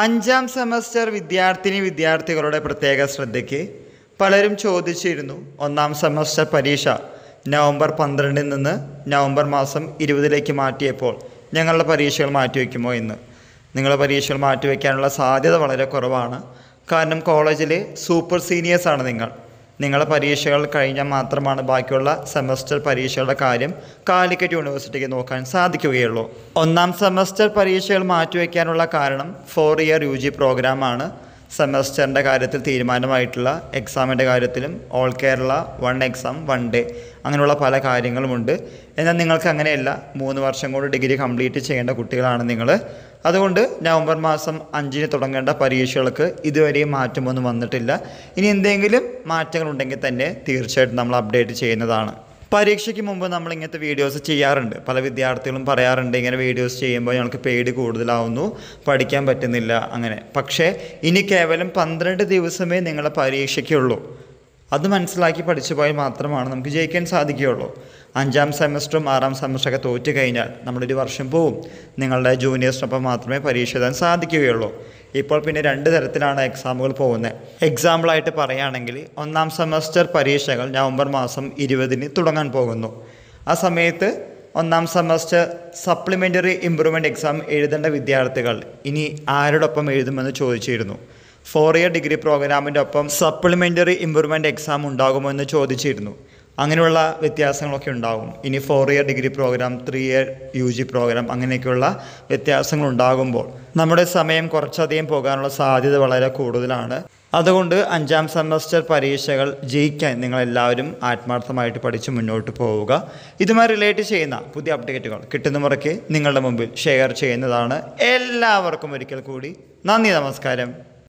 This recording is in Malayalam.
അഞ്ചാം സെമസ്റ്റർ വിദ്യാർത്ഥിനി വിദ്യാർത്ഥികളുടെ പ്രത്യേക ശ്രദ്ധയ്ക്ക് പലരും ചോദിച്ചിരുന്നു ഒന്നാം സെമസ്റ്റർ പരീക്ഷ നവംബർ പന്ത്രണ്ടിൽ നിന്ന് നവംബർ മാസം ഇരുപതിലേക്ക് മാറ്റിയപ്പോൾ ഞങ്ങളുടെ പരീക്ഷകൾ മാറ്റിവെക്കുമോ എന്ന് നിങ്ങളുടെ പരീക്ഷകൾ മാറ്റിവെക്കാനുള്ള സാധ്യത വളരെ കുറവാണ് കാരണം കോളേജിലെ സൂപ്പർ സീനിയേഴ്സാണ് നിങ്ങൾ നിങ്ങളുടെ പരീക്ഷകൾ കഴിഞ്ഞാൽ മാത്രമാണ് ബാക്കിയുള്ള സെമസ്റ്റർ പരീക്ഷകളുടെ കാര്യം കാലിക്കറ്റ് യൂണിവേഴ്സിറ്റിക്ക് നോക്കാൻ സാധിക്കുകയുള്ളൂ ഒന്നാം സെമസ്റ്റർ പരീക്ഷകൾ മാറ്റിവെക്കാനുള്ള കാരണം ഫോർ ഇയർ യു ജി പ്രോഗ്രാമാണ് സെമസ്റ്ററിൻ്റെ കാര്യത്തിൽ തീരുമാനമായിട്ടുള്ള എക്സാമിൻ്റെ കാര്യത്തിലും all Kerala one exam one day അങ്ങനെയുള്ള പല കാര്യങ്ങളുമുണ്ട് എന്നാൽ നിങ്ങൾക്ക് അങ്ങനെയല്ല മൂന്ന് വർഷം കൊണ്ട് ഡിഗ്രി കംപ്ലീറ്റ് ചെയ്യേണ്ട കുട്ടികളാണ് നിങ്ങൾ അതുകൊണ്ട് നവംബർ മാസം അഞ്ചിന് തുടങ്ങേണ്ട പരീക്ഷകൾക്ക് ഇതുവരെയും മാറ്റമൊന്നും വന്നിട്ടില്ല ഇനി എന്തെങ്കിലും മാറ്റങ്ങളുണ്ടെങ്കിൽ തന്നെ തീർച്ചയായിട്ടും നമ്മൾ അപ്ഡേറ്റ് ചെയ്യുന്നതാണ് പരീക്ഷയ്ക്ക് മുമ്പ് നമ്മൾ ഇങ്ങനത്തെ വീഡിയോസ് ചെയ്യാറുണ്ട് പല വിദ്യാർത്ഥികളും പറയാറുണ്ട് ഇങ്ങനെ വീഡിയോസ് ചെയ്യുമ്പോൾ ഞങ്ങൾക്ക് പേടി കൂടുതലാവുന്നു പഠിക്കാൻ പറ്റുന്നില്ല അങ്ങനെ പക്ഷേ ഇനി കേവലം പന്ത്രണ്ട് ദിവസമേ നിങ്ങളെ പരീക്ഷയ്ക്കുള്ളൂ അത് മനസ്സിലാക്കി പഠിച്ചു പോയാൽ മാത്രമാണ് നമുക്ക് ജയിക്കാൻ സാധിക്കുകയുള്ളൂ അഞ്ചാം സെമസ്റ്ററും ആറാം സെമസ്റ്ററൊക്കെ തോറ്റു കഴിഞ്ഞാൽ നമ്മളൊരു വർഷം പോവും നിങ്ങളുടെ ജൂനിയേഴ്സിനൊപ്പം മാത്രമേ പരീക്ഷ എഴുതാൻ സാധിക്കുകയുള്ളൂ ഇപ്പോൾ പിന്നെ രണ്ട് തരത്തിലാണ് എക്സാമുകൾ പോകുന്നത് എക്സാമ്പിളായിട്ട് പറയുകയാണെങ്കിൽ ഒന്നാം സെമസ്റ്റർ പരീക്ഷകൾ നവംബർ മാസം ഇരുപതിന് തുടങ്ങാൻ പോകുന്നു ആ സമയത്ത് ഒന്നാം സെമസ്റ്റർ സപ്ലിമെൻ്ററി ഇമ്പ്രൂവ്മെൻറ്റ് എക്സാം എഴുതേണ്ട വിദ്യാർത്ഥികൾ ഇനി ആരോടൊപ്പം എഴുതുമെന്ന് ചോദിച്ചിരുന്നു ഫോർ ഇയർ ഡിഗ്രി പ്രോഗ്രാമിൻ്റെ ഒപ്പം സപ്ലിമെൻ്ററി ഇമ്പ്രൂവ്മെൻ്റ് എക്സാം എന്ന് ചോദിച്ചിരുന്നു അങ്ങനെയുള്ള വ്യത്യാസങ്ങളൊക്കെ ഉണ്ടാകും ഇനി four year degree programme three year U G programme അങ്ങനെയൊക്കെയുള്ള വ്യത്യാസങ്ങൾ ഉണ്ടാകുമ്പോൾ നമ്മുടെ സമയം കുറച്ചധികം പോകാനുള്ള സാധ്യത വളരെ കൂടുതലാണ് അതുകൊണ്ട് അഞ്ചാം സെമസ്റ്റർ പരീക്ഷകൾ ജയിക്കാൻ നിങ്ങളെല്ലാവരും ആത്മാർത്ഥമായിട്ട് പഠിച്ച് മുന്നോട്ട് പോവുക ഇതുമായി റിലേറ്റ് ചെയ്യുന്ന പുതിയ അപ്ഡേറ്റുകൾ കിട്ടുന്ന മുറയ്ക്ക് നിങ്ങളുടെ മുമ്പിൽ ഷെയർ ചെയ്യുന്നതാണ് എല്ലാവർക്കും ഒരിക്കൽ കൂടി നന്ദി നമസ്കാരം